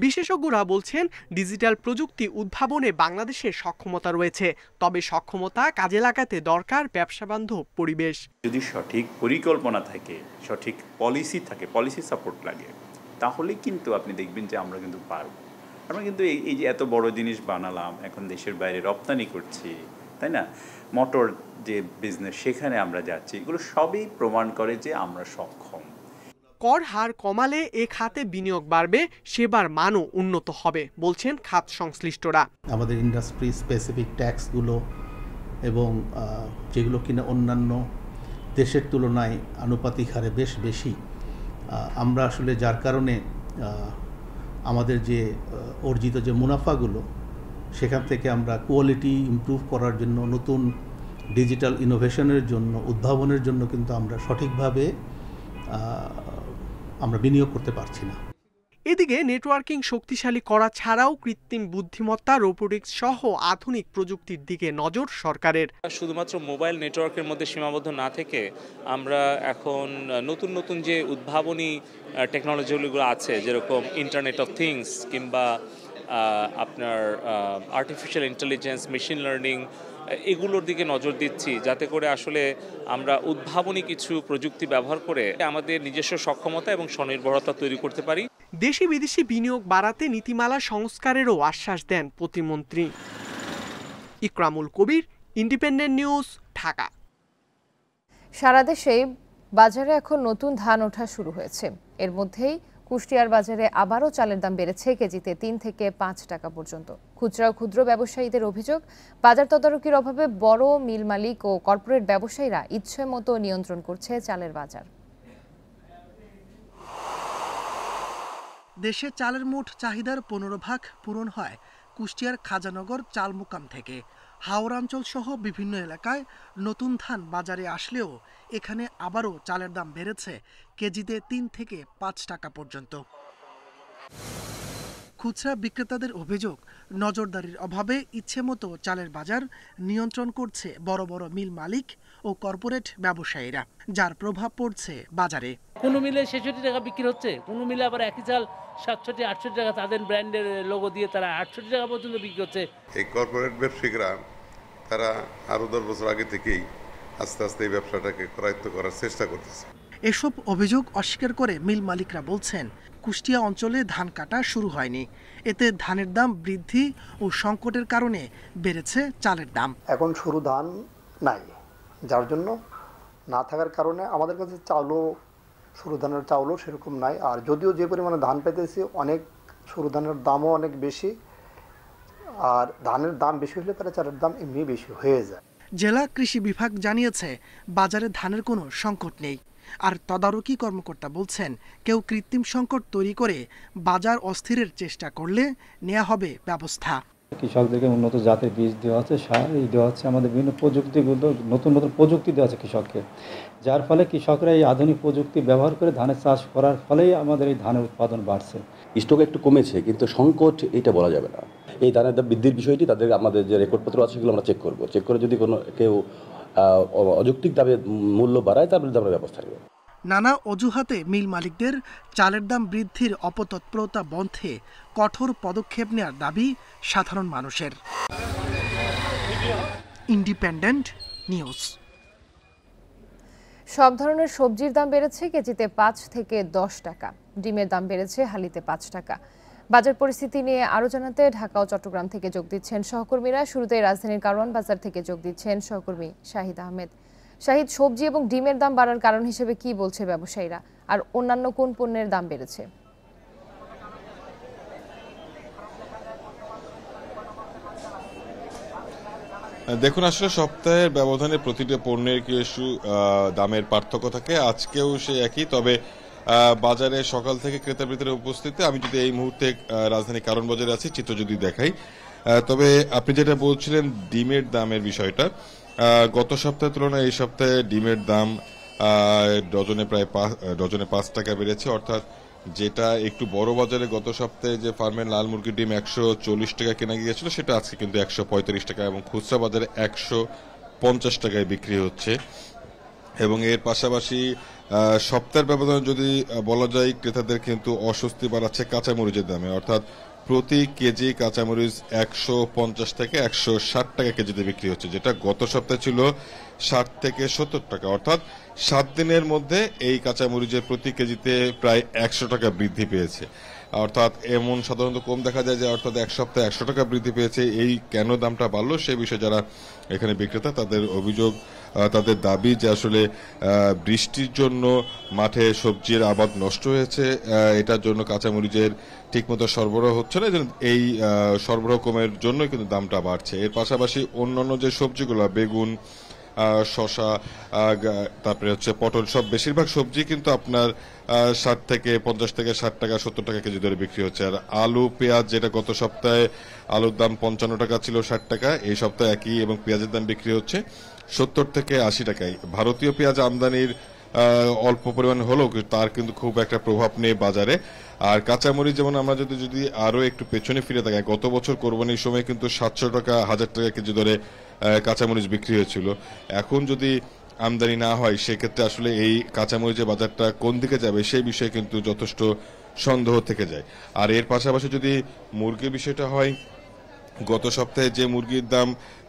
বিশেষজ্ঞরা বলছেন ডিজিটাল প্রযুক্তি উদ্ভাবনে বাংলাদেশের সক্ষমতা রয়েছে তবে সক্ষমতা কাজে লাগাতে দরকার ব্যবসাবান্ধব পরিবেশ যদি সঠিক পরিকল্পনা থাকে সঠিক পলিসি থাকে পলিসি সাপোর্ট লাগে তাহলে কিন্তু আপনি দেখবেন যে আমরা কিন্তু পারব আমরা কিন্তু এই যে এত বড় জিনিস বানালাম এখন দেশের বাইরে রপ্তানি করছি তাই না মোটর যে বিজনেস সেখানে আমরা যাচ্ছি এগুলো সবই প্রমাণ করে যে আমরা সক্ষম কর হার কমালে এ খাতে বিনিয়োগ বাড়বে সেবার মানও উন্নত হবে বলছেন খাত সংশ্লিষ্টরা আমাদের ইন্ডাস্ট্রি স্পেসিফিক ট্যাক্সগুলো এবং যেগুলো কিনা অন্যান্য দেশের তুলনায় আনুপাতিক হারে বেশ বেশি আমরা আসলে যার কারণে আমাদের যে অর্জিত যে মুনাফাগুলো সেখান থেকে আমরা কোয়ালিটি ইম্প্রুভ করার জন্য নতুন ডিজিটাল ইনোভেশনের জন্য উদ্ভাবনের জন্য কিন্তু আমরা সঠিকভাবে আমরা বিনিয়োগ করতে পারছি না এদিকে নেটওয়ার্কিং শক্তিশালী করা ছাড়াও কৃত্রিম বুদ্ধিমত্তা রোবোটিক্স সহ আধুনিক প্রযুক্তির দিকে নজর সরকারের শুধুমাত্র মোবাইল নেটওয়ার্কের মধ্যে সীমাবদ্ধ না থেকে আমরা এখন নতুন নতুন যে উদ্ভাবনী টেকনোলজিগুলো আছে যেরকম ইন্টারনেট অফ থিংস কিংবা আপনার আর্টিফিশিয়াল ইন্টেলিজেন্স মেশিন লার্নিং এগুলোর দিকে নজর দিচ্ছি যাতে করে আসলে আমরা উদ্ভাবনী কিছু প্রযুক্তি ব্যবহার করে আমাদের নিজস্ব সক্ষমতা এবং স্বনির্ভরতা তৈরি করতে পারি দেশি বিদেশি বিনিয়োগ বাড়াতে নীতিমালা সংস্কারেরও আশ্বাস দেন প্রতিমন্ত্রী ইকরামুল কবির ইন্ডিপেন্ডেন্ট নিউজ ঢাকা সারা দেশে বাজারে এখন নতুন ধান ওঠা শুরু হয়েছে এর মধ্যেই কুষ্টিয়ার বাজারে আবারও চালের দাম বেড়েছে কেজিতে তিন থেকে পাঁচ টাকা পর্যন্ত খুচরা ও ক্ষুদ্র ব্যবসায়ীদের অভিযোগ বাজার তদারকির অভাবে বড় মিল মালিক ও কর্পোরেট ব্যবসায়ীরা ইচ্ছে মতো নিয়ন্ত্রণ করছে চালের বাজার দেশে চালের মোট চাহিদার পনেরো ভাগ পূরণ হয় কুষ্টিয়ার খাজানগর চাল মুকাম থেকে হাওরাঞ্চল সহ বিভিন্ন এলাকায় নতুন ধান বাজারে আসলেও এখানে আবারও চালের দাম বেড়েছে কেজিতে তিন থেকে পাঁচ টাকা পর্যন্ত খুচরা বিক্রেতাদের অভিযোগ নজরদারির অভাবে ইচ্ছে মতো চালের বাজার নিয়ন্ত্রণ করছে বড় বড় মিল মালিক ও কর্পোরেট ব্যবসায়ীরা যার প্রভাব পড়ছে বাজারে কোনো মিলে ছেষট্টি টাকা বিক্রি হচ্ছে কোনো মিলে আবার একই চাল সাতষট্টি আটষট্টি টাকা তাদের ব্র্যান্ডের লোগো দিয়ে তারা আটষট্টি টাকা পর্যন্ত বিক্রি হচ্ছে এই কর্পোরেট ব্যবসায়ীরা তারা আরও দশ বছর আগে থেকেই আস্তে আস্তে এই ব্যবসাটাকে করায়ত্ত করার চেষ্টা করতেছে এসব অভিযোগ অস্বীকার করে মিল মালিকরা বলছেন কুষ্টিয়া অঞ্চলে ধান কাটা শুরু হয়নি এতে ধানের দাম বৃদ্ধি ও সংকটের কারণে বেড়েছে চালের দাম এখন শুরু ধান নাই যার জন্য না থাকার কারণে আমাদের কাছে চাউলও সরু ধানের চাউলও সেরকম নাই আর যদিও যে পরিমাণে ধান পেতেছি অনেক সরু ধানের দামও অনেক বেশি আর ধানের দাম বেশি হলে পরে চালের দাম এমনি বেশি হয়ে যায় জেলা কৃষি বিভাগ জানিয়েছে বাজারে ধানের কোনো সংকট নেই আর তদারকি কর্মকর্তা বলছেন কেউ কৃত্রিম সংকট তৈরি করে বাজার অস্থিরের চেষ্টা করলে নেওয়া হবে ব্যবস্থা কৃষকদেরকে উন্নত জাতের বীজ দেওয়া হচ্ছে সার এই দেওয়া হচ্ছে আমাদের বিভিন্ন প্রযুক্তিগুলো নতুন নতুন প্রযুক্তি দেওয়া হচ্ছে কৃষককে যার ফলে কৃষকরা এই আধুনিক প্রযুক্তি ব্যবহার করে ধানের চাষ করার ফলেই আমাদের এই ধানের উৎপাদন বাড়ছে স্টক একটু কমেছে কিন্তু সংকট এটা বলা যাবে না এই ধানের বৃদ্ধির বিষয়টি তাদের আমাদের যে রেকর্ডপত্র আছে সেগুলো আমরা চেক করবো চেক করে যদি কোনো কেউ অযৌক্তিক দামে মূল্য বাড়ায় তার বিরুদ্ধে আমরা ব্যবস্থা নেব নানা অজুহাতে মিল মালিকদের চালের দাম বৃদ্ধির অপতৎপরতা বন্ধে কঠোর পদক্ষেপ নেওয়ার দাবি সাধারণ মানুষের ইন্ডিপেন্ডেন্ট নিউজ সব ধরনের সবজির দাম বেড়েছে কেজিতে পাঁচ থেকে দশ টাকা ডিমের দাম বেড়েছে হালিতে পাঁচ টাকা বাজার পরিস্থিতি নিয়ে আরও জানাতে ঢাকা ও চট্টগ্রাম থেকে যোগ দিচ্ছেন সহকর্মীরা শুরুতে রাজধানীর কারওয়ান বাজার থেকে যোগ দিচ্ছেন সহকর্মী শাহিদ আহমেদ শাহিদ সবজি এবং ডিমের দাম বাড়ার কারণ হিসেবে কি বলছে ব্যবসায়ীরা আর অন্যান্য কোন পণ্যের দাম বেড়েছে দেখুন আসলে সপ্তাহের ব্যবধানে প্রতিটা পণ্যের কিছু দামের পার্থক্য থাকে আজকেও সে একই তবে বাজারে সকাল থেকে ক্রেতাবৃত্তির উপস্থিতি আমি যদি এই মুহূর্তে রাজধানী কারণ বাজারে আছি চিত্র যদি দেখাই তবে আপনি যেটা বলছিলেন ডিমের দামের বিষয়টা গত সপ্তাহের তুলনায় এই সপ্তাহে ডিমের দাম ডজনে প্রায় ডজনে পাঁচ টাকা বেড়েছে অর্থাৎ যেটা একটু বড় বাজারে গত সপ্তাহে যে ফার্মের লাল মুরগির ডিম একশো চল্লিশ টাকা কেনা গিয়েছিল সেটা আজকে কিন্তু একশো পঁয়তাল্লিশ টাকা এবং খুচরা বাজারে একশো পঞ্চাশ টাকায় বিক্রি হচ্ছে এবং এর পাশাপাশি সপ্তাহের ব্যবধানে যদি বলা যায় ক্রেতাদের কিন্তু অস্বস্তি বাড়াচ্ছে কাঁচামরিচের দামে অর্থাৎ প্রতি কেজি কাঁচামরিচ একশো পঞ্চাশ থেকে একশো ষাট টাকা কেজিতে বিক্রি হচ্ছে যেটা গত সপ্তাহে ছিল ষাট থেকে সত্তর টাকা অর্থাৎ সাত দিনের মধ্যে এই কাঁচামরিচের প্রতি কেজিতে প্রায় একশো টাকা বৃদ্ধি পেয়েছে অর্থাৎ এমন সাধারণত কম দেখা যায় যে অর্থাৎ এক সপ্তাহে একশো টাকা বৃদ্ধি পেয়েছে এই কেন দামটা বাড়লো সে বিষয়ে যারা এখানে বিক্রেতা তাদের অভিযোগ তাদের দাবি যে আসলে বৃষ্টির জন্য মাঠে সবজির আবাদ নষ্ট হয়েছে এটার জন্য কাঁচামরিচের ঠিকমতো সরবরাহ হচ্ছে না এই সরবরাহ কমের জন্য কিন্তু দামটা বাড়ছে এর পাশাপাশি অন্যান্য যে সবজিগুলো বেগুন শশা তারপরে হচ্ছে পটল সব বেশিরভাগ সবজি কিন্তু আপনার ষাট থেকে পঞ্চাশ থেকে ষাট টাকা সত্তর টাকা কেজি ধরে বিক্রি হচ্ছে আর আলু পেঁয়াজ যেটা গত সপ্তাহে আলুর দাম পঞ্চান্ন টাকা ছিল ষাট টাকা এই সপ্তাহে একই এবং পেঁয়াজের দাম বিক্রি হচ্ছে সত্তর থেকে আশি টাকায় ভারতীয় পেঁয়াজ আমদানির অল্প পরিমাণ হলেও তার কিন্তু খুব একটা প্রভাব নেই বাজারে আর কাঁচামরিচ যেমন আমরা যদি যদি আরও একটু পেছনে ফিরে থাকি গত বছর কোরবানির সময় কিন্তু সাতশো টাকা হাজার টাকা কেজি দরে কাঁচামরিচ বিক্রি হয়েছিল এখন যদি আমদানি না হয় সেক্ষেত্রে আসলে এই কাঁচামরিচের বাজারটা কোন দিকে যাবে সেই বিষয়ে কিন্তু যথেষ্ট সন্দেহ থেকে যায় আর এর পাশাপাশি যদি মুরগির বিষয়টা হয় গত সপ্তাহে যে মুরগির দাম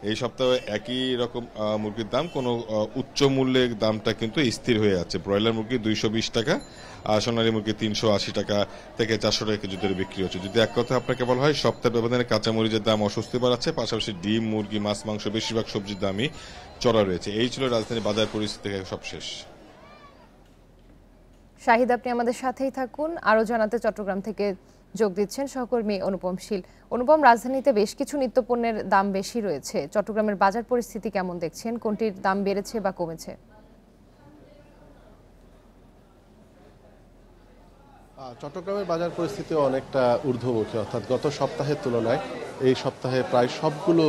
এই সপ্তাহে একই রকম মুরগির দাম কোনো উচ্চ মূল্যের দামটা কিন্তু স্থির হয়ে আছে ব্রয়লার মুরগি দুইশো বিশ টাকা আর সোনালী মুরগি তিনশো আশি টাকা থেকে চারশো টাকা কেজি ধরে বিক্রি হচ্ছে যদি এক কথা আপনাকে বলা হয় সপ্তাহের ব্যবধানে কাঁচামরিচের দাম অস্বস্তি বাড়াচ্ছে পাশাপাশি ডিম মুরগি মাছ মাংস বেশিরভাগ সবজির দামই চড়া রয়েছে এই ছিল রাজধানী বাজার পরিস্থিতি সবশেষ শাহিদ আপনি আমাদের সাথেই থাকুন আরও জানাতে চট্টগ্রাম থেকে যোগ দিচ্ছেন সহকর্মী অনুপম শীল অনুপম রাজধানীতে বেশ কিছু নিত্যপণ্যের দাম বেশি রয়েছে চট্টগ্রামের বাজার পরিস্থিতি কেমন দেখছেন কোনটির দাম বেড়েছে বা কমেছে চট্টগ্রামের বাজার পরিস্থিতি অনেকটা ঊর্ধ্বমুখী অর্থাৎ গত সপ্তাহের তুলনায় এই সপ্তাহে প্রায় সবগুলো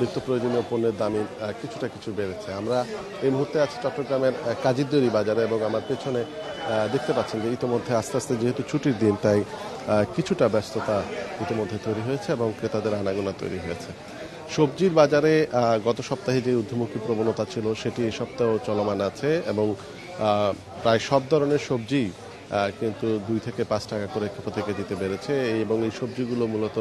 নিত্য প্রয়োজনীয় পণ্যের দামই কিছুটা কিছু বেড়েছে আমরা এই মুহূর্তে আছি চট্টগ্রামের কাজিদ্দরি বাজারে এবং আমার পেছনে দেখতে পাচ্ছেন যে ইতিমধ্যে আস্তে আস্তে যেহেতু ছুটির দিন তাই কিছুটা ব্যস্ততা ইতিমধ্যে তৈরি হয়েছে এবং ক্রেতাদের আনাগোনা তৈরি হয়েছে সবজির বাজারে গত সপ্তাহে যে ঊর্ধ্বমুখী প্রবণতা ছিল সেটি এই সপ্তাহেও চলমান আছে এবং প্রায় সব ধরনের সবজি কিন্তু দুই থেকে পাঁচ টাকা করে প্রতি কেজিতে বেড়েছে এবং এই সবজিগুলো মূলত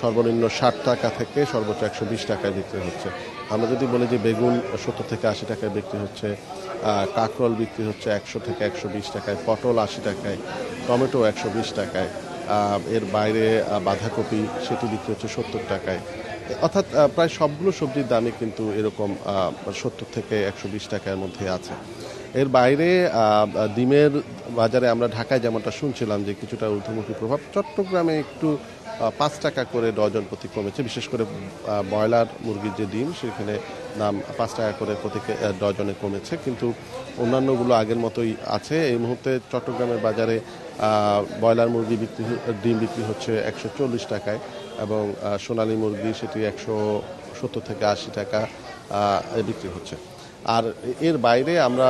সর্বনিম্ন ষাট টাকা থেকে সর্বোচ্চ একশো বিশ টাকায় বিক্রি হচ্ছে আমরা যদি বলি যে বেগুন সত্তর থেকে আশি টাকায় বিক্রি হচ্ছে কাঁকরোল বিক্রি হচ্ছে একশো থেকে একশো বিশ টাকায় পটল আশি টাকায় টমেটো একশো বিশ টাকায় এর বাইরে বাঁধাকপি সেটি বিক্রি হচ্ছে সত্তর টাকায় অর্থাৎ প্রায় সবগুলো সবজির দামই কিন্তু এরকম সত্তর থেকে একশো বিশ টাকার মধ্যে আছে এর বাইরে ডিমের বাজারে আমরা ঢাকায় যেমনটা শুনছিলাম যে কিছুটা ঊর্ধ্বমুখী প্রভাব চট্টগ্রামে একটু পাঁচ টাকা করে ডজন প্রতি কমেছে বিশেষ করে ব্রয়লার মুরগির যে ডিম সেখানে দাম পাঁচ টাকা করে প্রতি ডজনে কমেছে কিন্তু অন্যান্যগুলো আগের মতোই আছে এই মুহূর্তে চট্টগ্রামের বাজারে ব্রয়লার মুরগি বিক্রি ডিম বিক্রি হচ্ছে একশো চল্লিশ টাকায় এবং সোনালী মুরগি সেটি একশো সত্তর থেকে আশি টাকা বিক্রি হচ্ছে আর এর বাইরে আমরা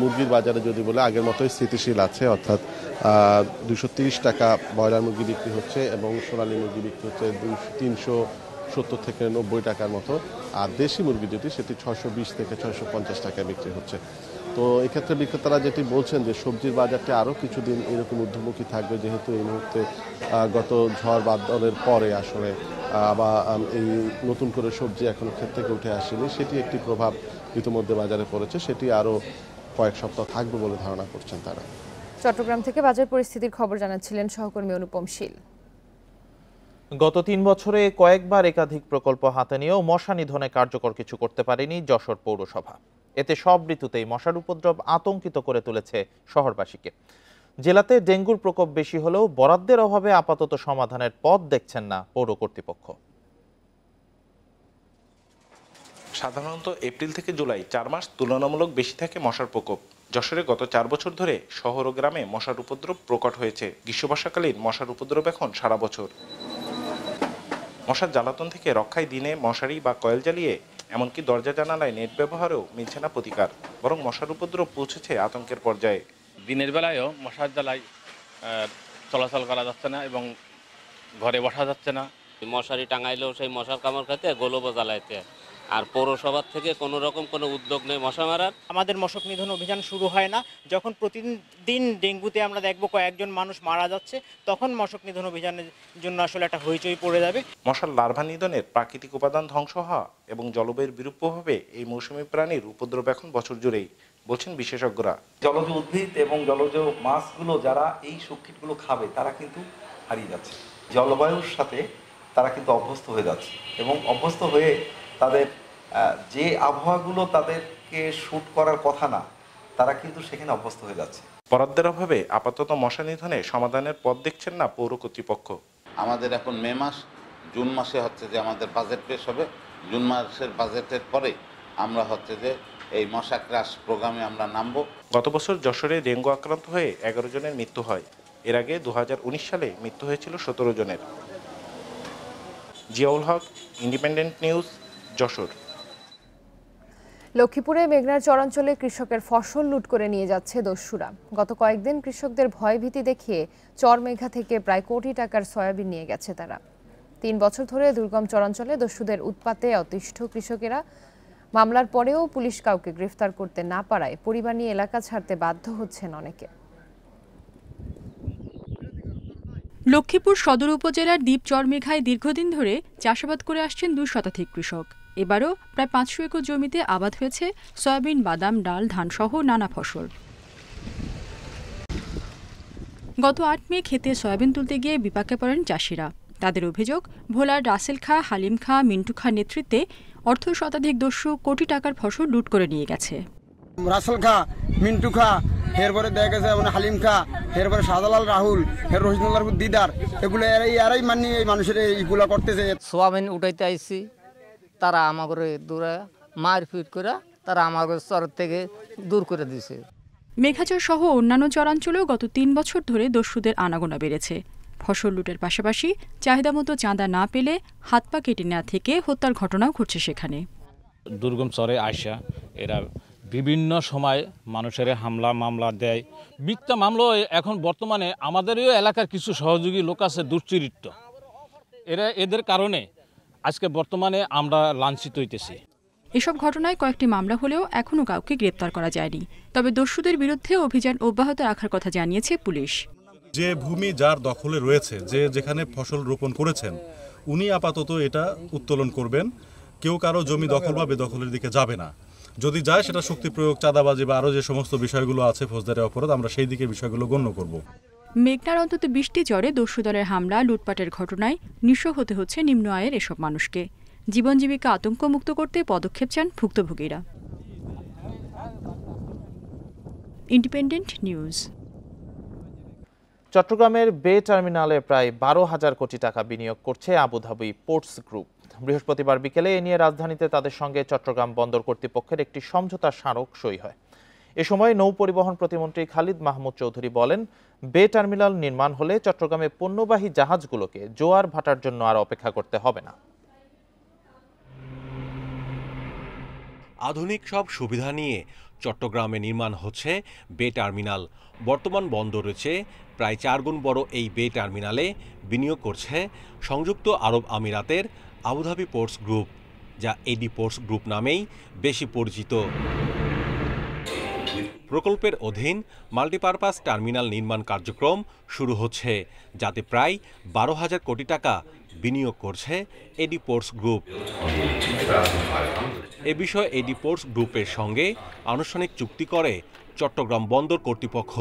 মুরগির বাজারে যদি বলে আগের মতোই স্থিতিশীল আছে অর্থাৎ দুশো টাকা ব্রয়লার মুরগি বিক্রি হচ্ছে এবং সোনালি মুরগি বিক্রি হচ্ছে তিনশো সত্তর থেকে নব্বই টাকার মতো আর দেশি মুরগি যেটি সেটি ছশো বিশ থেকে ছশো পঞ্চাশ টাকা বিক্রি হচ্ছে তো এক্ষেত্রে বিক্রেতারা যেটি বলছেন যে সবজির বাজারটি আরও কিছুদিন এরকম ঊর্ধ্বমুখী থাকবে যেহেতু এই মুহূর্তে গত ঝড় বাদলের পরে আসলে বা এই নতুন করে সবজি এখনও ক্ষেত থেকে উঠে আসেনি সেটি একটি প্রভাব ইতিমধ্যে বাজারে পড়েছে সেটি আরও কয়েক সপ্তাহ থাকবে বলে ধারণা করছেন তারা চট্টগ্রাম থেকে বাজার পরিস্থিতির খবর জানাচ্ছিলেন সহকর্মী অনুপম শীল গত তিন বছরে কয়েকবার একাধিক প্রকল্প হাতে নিয়েও মশা নিধনে কার্যকর কিছু করতে পারেনি যশোর পৌরসভা এতে সব ঋতুতেই মশার উপদ্রব আতঙ্কিত করে তুলেছে শহরবাসীকে জেলাতে ডেঙ্গুর প্রকোপ বেশি হলেও বরাদ্দের অভাবে আপাতত সমাধানের পথ দেখছেন না পৌর কর্তৃপক্ষ সাধারণত এপ্রিল থেকে জুলাই চার মাস তুলনামূলক বেশি থাকে মশার প্রকোপ যশোরে গত চার বছর ধরে শহর ও গ্রামে মশার উপদ্রব প্রকট হয়েছে গ্রীষ্ম বর্ষাকালীন মশার উপদ্রব এখন সারা বছর মশার জ্বালাতন থেকে রক্ষায় দিনে মশারি বা কয়েল জ্বালিয়ে এমনকি দরজা জানালায় নেট ব্যবহারেও মিলছে না প্রতিকার বরং মশার উপদ্রব পৌঁছেছে আতঙ্কের পর্যায়ে দিনের বেলায়ও মশার জ্বালায় চলাচল করা যাচ্ছে না এবং ঘরে বসা যাচ্ছে না মশারি টাঙাইলেও সেই মশার কামড় খাতে গোলবো জ্বালাইতে আর পৌরসভার থেকে কোনো রকম কোনো উদ্যোগ নেই মশা মারার আমাদের মশক নিধন অভিযান শুরু হয় না যখন প্রতিদিন ডেঙ্গুতে আমরা দেখব কয়েকজন মানুষ মারা যাচ্ছে তখন মশক নিধন অভিযানের জন্য আসলে একটা হইচই পড়ে যাবে মশার লার্ভা নিধনের প্রাকৃতিক উপাদান ধ্বংস হওয়া এবং জলবায়ুর বিরূপ হবে এই মৌসুমী প্রাণীর উপদ্রব এখন বছর জুড়েই বলছেন বিশেষজ্ঞরা জলজ উদ্ভিদ এবং জলজ মাছগুলো যারা এই সুক্ষিটগুলো খাবে তারা কিন্তু হারিয়ে যাচ্ছে জলবায়ুর সাথে তারা কিন্তু অভ্যস্ত হয়ে যাচ্ছে এবং অভ্যস্ত হয়ে তাদের যে আবহাওয়াগুলো তাদেরকে শ্যুট করার কথা না তারা কিন্তু সেখানে অভ্যস্ত হয়ে যাচ্ছে বরাদ্দের অভাবে আপাতত মশা নিধনে সমাধানের পথ দেখছেন না পৌর কর্তৃপক্ষ আমাদের এখন মে মাস জুন মাসে হচ্ছে যে আমাদের বাজেট পেশ হবে জুন মাসের বাজেটের পরে আমরা হচ্ছে যে এই মশা ক্রাস প্রোগ্রামে আমরা নামব গত বছর যশোরে ডেঙ্গু আক্রান্ত হয়ে এগারো জনের মৃত্যু হয় এর আগে দু সালে মৃত্যু হয়েছিল সতেরো জনের জিয়াউল হক ইন্ডিপেন্ডেন্ট নিউজ যশোর লক্ষ্মীপুরে মেঘনার চরাঞ্চলে কৃষকের ফসল লুট করে নিয়ে যাচ্ছে দস্যুরা গত কয়েকদিন কৃষকদের ভয়ভীতি দেখিয়ে চর মেঘা থেকে প্রায় কোটি টাকার সয়াবিন নিয়ে গেছে তারা তিন বছর ধরে দুর্গম চরাঞ্চলে দস্যুদের উৎপাতে অতিষ্ঠ কৃষকেরা মামলার পরেও পুলিশ কাউকে গ্রেফতার করতে না পারায় পরিবার নিয়ে এলাকা ছাড়তে বাধ্য হচ্ছেন অনেকে লক্ষ্মীপুর সদর উপজেলার দ্বীপ চরমেঘায় দীর্ঘদিন ধরে চাষাবাদ করে আসছেন দুই শতাধিক কৃষক এবারও প্রায় পাঁচশো একর জমিতে আবাদ হয়েছে সয়াবিন বাদাম ডাল ধানসহ নানা ফসল গত আট মে খেতে সয়াবিন তুলতে গিয়ে বিপাকে পড়েন চাষিরা তাদের অভিযোগ ভোলার রাসেল খা হালিম খা মিন্টু খা নেতৃত্বে অর্থ শতাধিক দস্যু কোটি টাকার ফসল লুট করে নিয়ে গেছে রাসেল খা মিন্টু খা এরপরে দেখা গেছে মানে হালিম খা এরপরে সাদালাল রাহুল এর রহিদুল্লাহ দিদার এগুলো এরাই এরাই মানে এই মানুষের এইগুলো করতেছে সোয়াবিন উঠাইতে আইসি তারা আমাকে দূরে মারপিট করে তারা আমাকে চর থেকে দূর করে দিছে মেঘাচর সহ অন্যান্য চরাঞ্চলেও গত তিন বছর ধরে দস্যুদের আনাগোনা বেড়েছে ফসল লুটের পাশাপাশি চাহিদা মতো চাঁদা না পেলে হাত পা কেটে নেওয়া থেকে হত্যার ঘটনাও ঘটছে সেখানে দুর্গম চরে আসা এরা বিভিন্ন সময় মানুষের হামলা মামলা দেয় মিথ্যা মামলা এখন বর্তমানে আমাদেরও এলাকার কিছু সহযোগী লোক আছে দুশ্চরিত্র এরা এদের কারণে আজকে বর্তমানে আমরা লাঞ্ছিত হইতেছি এসব ঘটনায় কয়েকটি মামলা হলেও এখনও কাউকে গ্রেপ্তার করা যায়নি তবে দস্যুদের বিরুদ্ধে অভিযান অব্যাহত রাখার কথা জানিয়েছে পুলিশ যে ভূমি যার দখলে রয়েছে যে যেখানে ফসল রোপণ করেছেন উনি আপাতত এটা উত্তোলন করবেন কেউ কারো জমি দখল বা বেদখলের দিকে যাবে না যদি যায় সেটা শক্তি প্রয়োগ চাঁদাবাজি বা আরও যে সমস্ত বিষয়গুলো আছে ফৌজদারি অপরাধ আমরা সেই দিকে বিষয়গুলো গণ্য করব মেঘনার অন্তত বৃষ্টি জ্বরে দস্যুদলের হামলা লুটপাটের ঘটনায় নিঃস্ব হতে হচ্ছে নিম্ন আয়ের এসব মানুষকে জীবন জীবিকা আতঙ্কমুক্ত করতে পদক্ষেপ চান ভুক্তভোগীরা ইন্ডিপেন্ডেন্ট নিউজ চট্টগ্রামের বে টার্মিনালে প্রায় বারো হাজার কোটি টাকা বিনিয়োগ করছে আবুধাবি পোর্টস গ্রুপ বৃহস্পতিবার বিকেলে এ নিয়ে রাজধানীতে তাদের সঙ্গে চট্টগ্রাম বন্দর কর্তৃপক্ষের একটি সমঝোতা স্মারক সই হয় এ সময় নৌ পরিবহন প্রতিমন্ত্রী খালিদ মাহমুদ চৌধুরী বলেন বে টার্মিনাল নির্মাণ হলে চট্টগ্রামে পণ্যবাহী জাহাজগুলোকে জোয়ার ভাটার জন্য আর অপেক্ষা করতে হবে না আধুনিক সব সুবিধা নিয়ে চট্টগ্রামে নির্মাণ হচ্ছে বে টার্মিনাল বর্তমান বন্ধ রয়েছে প্রায় চারগুণ বড় এই বে টার্মিনালে বিনিয়োগ করছে সংযুক্ত আরব আমিরাতের আবুধাবি পোর্টস গ্রুপ যা এডি পোর্টস গ্রুপ নামেই বেশি পরিচিত প্রকল্পের অধীন মাল্টিপারপাস টার্মিনাল নির্মাণ কার্যক্রম শুরু হচ্ছে যাতে প্রায় বারো হাজার কোটি টাকা বিনিয়োগ করছে এডি পোর্টস গ্রুপ এ বিষয়ে এডি পোর্টস গ্রুপের সঙ্গে আনুষ্ঠানিক চুক্তি করে চট্টগ্রাম বন্দর কর্তৃপক্ষ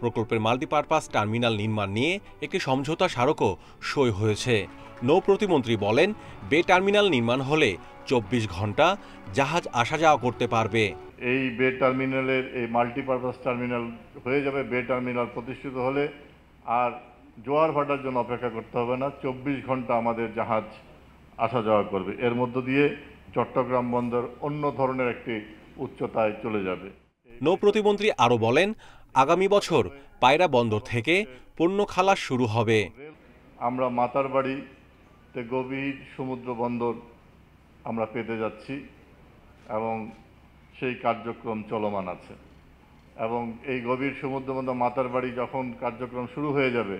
প্রকল্পের মাল্টিপারপাস টার্মিনাল নির্মাণ নিয়ে একটি সমঝোতা স্মারকও সই হয়েছে নৌ প্রতিমন্ত্রী বলেন বে টার্মিনাল নির্মাণ হলে চব্বিশ ঘন্টা জাহাজ আসা যাওয়া করতে পারবে এই বে টার্মিনালের এই মাল্টিপারপাস টার্মিনাল হয়ে যাবে বে টার্মিনাল প্রতিষ্ঠিত হলে আর জোয়ার ভাটার জন্য অপেক্ষা করতে হবে না চব্বিশ ঘন্টা আমাদের জাহাজ আসা যাওয়া করবে এর মধ্য দিয়ে চট্টগ্রাম বন্দর অন্য ধরনের একটি উচ্চতায় চলে যাবে নৌ প্রতিমন্ত্রী আরও বলেন আগামী বছর পায়রা বন্দর থেকে পণ্য খালাস শুরু হবে আমরা মাতার বাড়ি তে গভীর সমুদ্র বন্দর আমরা পেতে যাচ্ছি এবং সেই কার্যক্রম চলমান আছে এবং এই গভীর সমুদ্র বন্দর মাতার বাড়ি যখন কার্যক্রম শুরু হয়ে যাবে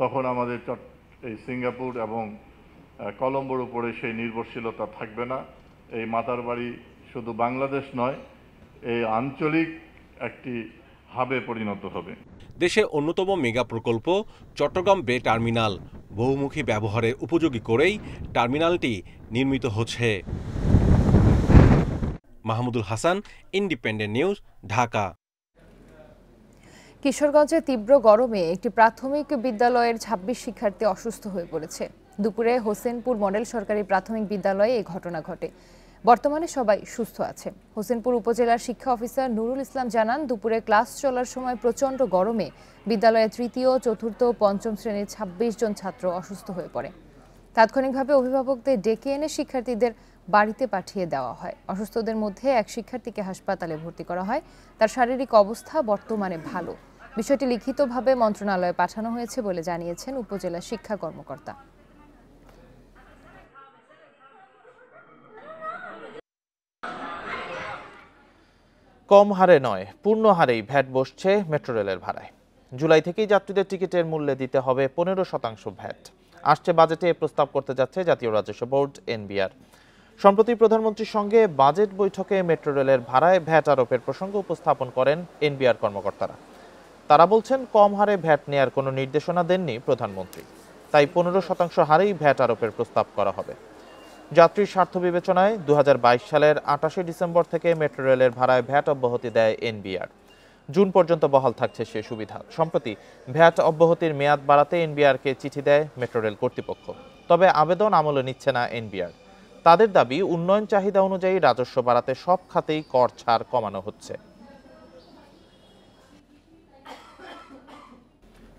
তখন আমাদের চট এই সিঙ্গাপুর এবং কলম্বোর উপরে সেই নির্ভরশীলতা থাকবে না এই মাতার বাড়ি শুধু বাংলাদেশ নয় এই আঞ্চলিক একটি হাবে পরিণত হবে দেশের অন্যতম মেগা প্রকল্প চট্টগ্রাম বে টার্মিনাল বহুমুখী ব্যবহারের উপযোগী করেই টার্মিনালটি নির্মিত হচ্ছে মাহমুদুল হাসান ইন্ডিপেন্ডেন্ট নিউজ ঢাকা কিশোরগঞ্জে তীব্র গরমে একটি প্রাথমিক বিদ্যালয়ের ২৬ শিক্ষার্থী অসুস্থ হয়ে পড়েছে দুপুরে হোসেনপুর মডেল সরকারি প্রাথমিক বিদ্যালয়ে এই ঘটনা ঘটে বর্তমানে সবাই সুস্থ আছে হোসেনপুর উপজেলার শিক্ষা অফিসার নুরুল ইসলাম জানান দুপুরে ক্লাস চলার সময় প্রচণ্ড গরমে বিদ্যালয়ে তৃতীয় চতুর্থ পঞ্চম শ্রেণীর ২৬ জন ছাত্র অসুস্থ হয়ে পড়ে তাৎক্ষণিকভাবে অভিভাবকদের ডেকে এনে শিক্ষার্থীদের বাড়িতে পাঠিয়ে দেওয়া হয় অসুস্থদের মধ্যে এক শিক্ষার্থীকে হাসপাতালে ভর্তি করা হয় তার শারীরিক অবস্থা বর্তমানে ভালো বিষয়টি লিখিতভাবে মন্ত্রণালয়ে পাঠানো হয়েছে বলে জানিয়েছেন উপজেলা শিক্ষা কর্মকর্তা কম হারে নয় পূর্ণ হারেই ভ্যাট বসছে মেট্রো রেলের ভাড়ায় জুলাই থেকেই যাত্রীদের টিকিটের মূল্যে দিতে হবে পনেরো শতাংশ ভ্যাট আসছে বাজেটে প্রস্তাব করতে যাচ্ছে জাতীয় রাজস্ব বোর্ড এনবিআর সম্প্রতি প্রধানমন্ত্রীর সঙ্গে বাজেট বৈঠকে মেট্রো রেলের ভাড়ায় ভ্যাট আরোপের প্রসঙ্গ উপস্থাপন করেন এনবিআর কর্মকর্তারা তারা বলছেন কম হারে ভ্যাট নেয়ার কোনো নির্দেশনা দেননি প্রধানমন্ত্রী তাই পনেরো শতাংশ হারেই ভ্যাট আরোপের প্রস্তাব করা হবে যাত্রীর স্বার্থ বিবেচনায় দু সালের আটাশে ডিসেম্বর থেকে মেট্রো রেলের ভাড়ায় ভ্যাট অব্যাহতি দেয় এনবিআর জুন পর্যন্ত বহাল থাকছে সে সুবিধা সম্প্রতি ভ্যাট অব্যাহতির মেয়াদ বাড়াতে এনবিআরকে চিঠি দেয় মেট্রো রেল কর্তৃপক্ষ তবে আবেদন আমলে নিচ্ছে না এনবিআর তাদের দাবি উন্নয়ন চাহিদা অনুযায়ী রাজস্ব বাড়াতে সব খাতেই কর ছাড় কমানো হচ্ছে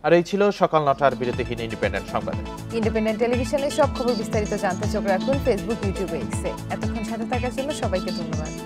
আর এই ছিল সকাল নটার বিরতিহীন ইন্ডিপেন্ডেন্ট সংবাদ ইন্ডিপেন্ডেন্ট টেলিভিশনে সব খবর বিস্তারিত জানতে চোখ রাখুন ফেসবুক ইউটিউবে এক্সে এতক্ষণ সাথে থাকার জন্য সবাইকে ধন্যবাদ